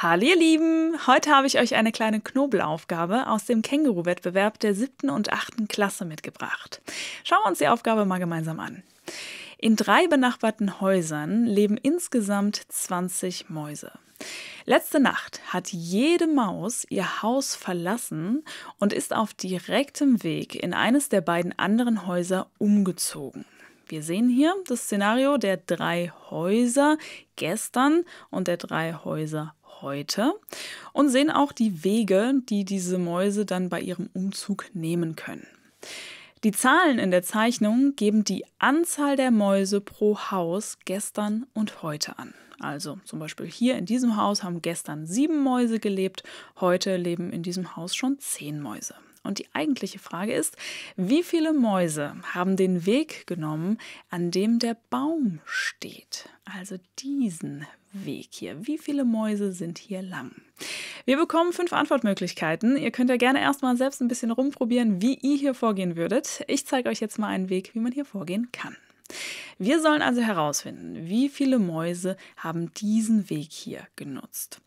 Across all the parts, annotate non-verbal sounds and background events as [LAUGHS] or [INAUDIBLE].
Hallo ihr Lieben, heute habe ich euch eine kleine Knobelaufgabe aus dem Känguru-Wettbewerb der siebten und achten Klasse mitgebracht. Schauen wir uns die Aufgabe mal gemeinsam an. In drei benachbarten Häusern leben insgesamt 20 Mäuse. Letzte Nacht hat jede Maus ihr Haus verlassen und ist auf direktem Weg in eines der beiden anderen Häuser umgezogen. Wir sehen hier das Szenario der drei Häuser gestern und der drei Häuser heute und sehen auch die Wege, die diese Mäuse dann bei ihrem Umzug nehmen können. Die Zahlen in der Zeichnung geben die Anzahl der Mäuse pro Haus gestern und heute an. Also zum Beispiel hier in diesem Haus haben gestern sieben Mäuse gelebt, heute leben in diesem Haus schon zehn Mäuse. Und die eigentliche Frage ist, wie viele Mäuse haben den Weg genommen, an dem der Baum steht? Also diesen Weg hier. Wie viele Mäuse sind hier lang? Wir bekommen fünf Antwortmöglichkeiten. Ihr könnt ja gerne erstmal selbst ein bisschen rumprobieren, wie ihr hier vorgehen würdet. Ich zeige euch jetzt mal einen Weg, wie man hier vorgehen kann. Wir sollen also herausfinden, wie viele Mäuse haben diesen Weg hier genutzt.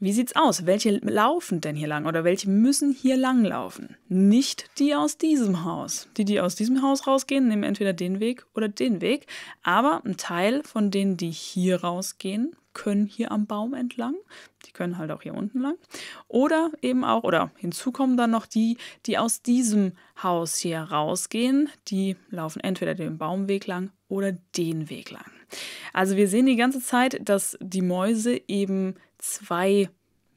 Wie sieht's aus? Welche laufen denn hier lang oder welche müssen hier lang laufen? Nicht die aus diesem Haus. Die, die aus diesem Haus rausgehen, nehmen entweder den Weg oder den Weg, aber ein Teil von denen, die hier rausgehen, können hier am Baum entlang. Die können halt auch hier unten lang. Oder eben auch, oder hinzu kommen dann noch die, die aus diesem Haus hier rausgehen. Die laufen entweder den Baumweg lang oder den Weg lang. Also wir sehen die ganze Zeit, dass die Mäuse eben zwei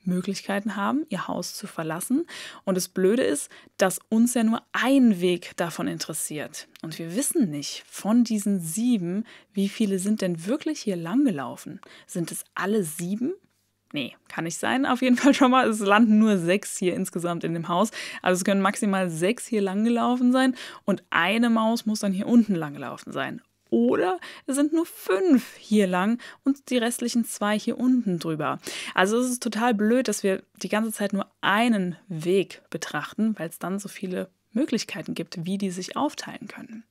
Möglichkeiten haben, ihr Haus zu verlassen. Und das Blöde ist, dass uns ja nur ein Weg davon interessiert. Und wir wissen nicht von diesen sieben, wie viele sind denn wirklich hier langgelaufen. Sind es alle sieben? Nee, kann nicht sein. Auf jeden Fall schon mal, es landen nur sechs hier insgesamt in dem Haus. Also es können maximal sechs hier langgelaufen sein und eine Maus muss dann hier unten langgelaufen sein. Oder es sind nur fünf hier lang und die restlichen zwei hier unten drüber. Also es ist total blöd, dass wir die ganze Zeit nur einen Weg betrachten, weil es dann so viele Möglichkeiten gibt, wie die sich aufteilen können.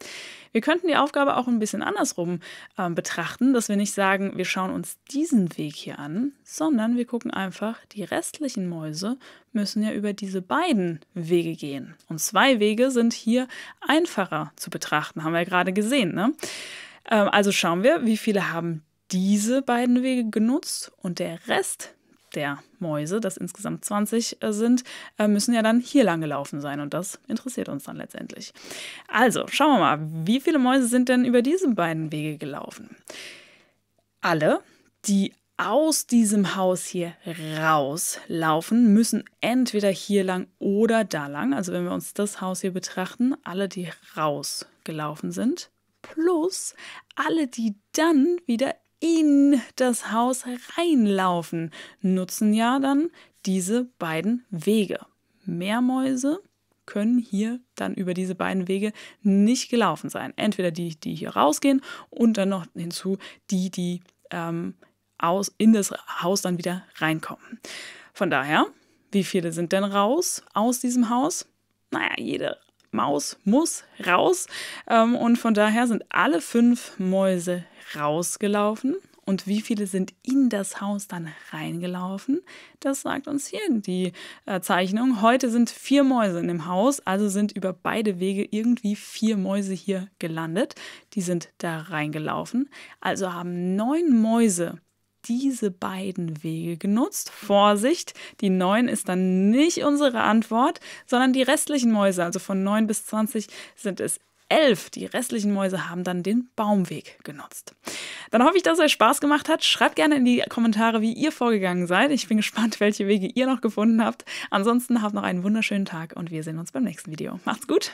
Wir könnten die Aufgabe auch ein bisschen andersrum äh, betrachten, dass wir nicht sagen, wir schauen uns diesen Weg hier an, sondern wir gucken einfach, die restlichen Mäuse müssen ja über diese beiden Wege gehen. Und zwei Wege sind hier einfacher zu betrachten, haben wir ja gerade gesehen. Ne? Ähm, also schauen wir, wie viele haben diese beiden Wege genutzt und der Rest der Mäuse, das insgesamt 20 äh, sind, äh, müssen ja dann hier lang gelaufen sein und das interessiert uns dann letztendlich. Also schauen wir mal, wie viele Mäuse sind denn über diese beiden Wege gelaufen? Alle, die aus diesem Haus hier rauslaufen, müssen entweder hier lang oder da lang. Also wenn wir uns das Haus hier betrachten, alle, die rausgelaufen sind, plus alle, die dann wieder in das Haus reinlaufen, nutzen ja dann diese beiden Wege. Meermäuse können hier dann über diese beiden Wege nicht gelaufen sein. Entweder die, die hier rausgehen und dann noch hinzu die, die ähm, aus, in das Haus dann wieder reinkommen. Von daher, wie viele sind denn raus aus diesem Haus? Naja, jede Maus muss raus. Ähm, und von daher sind alle fünf Mäuse rausgelaufen und wie viele sind in das Haus dann reingelaufen? Das sagt uns hier die äh, Zeichnung. Heute sind vier Mäuse in dem Haus, also sind über beide Wege irgendwie vier Mäuse hier gelandet. Die sind da reingelaufen. Also haben neun Mäuse diese beiden Wege genutzt. Vorsicht, die neun ist dann nicht unsere Antwort, sondern die restlichen Mäuse, also von neun bis 20 sind es elf. Die restlichen Mäuse haben dann den Baumweg genutzt. Dann hoffe ich, dass es euch Spaß gemacht hat. Schreibt gerne in die Kommentare, wie ihr vorgegangen seid. Ich bin [LAUGHS] gespannt, welche Wege ihr noch gefunden habt. Ansonsten habt noch einen wunderschönen Tag und wir sehen uns beim nächsten Video. Macht's gut!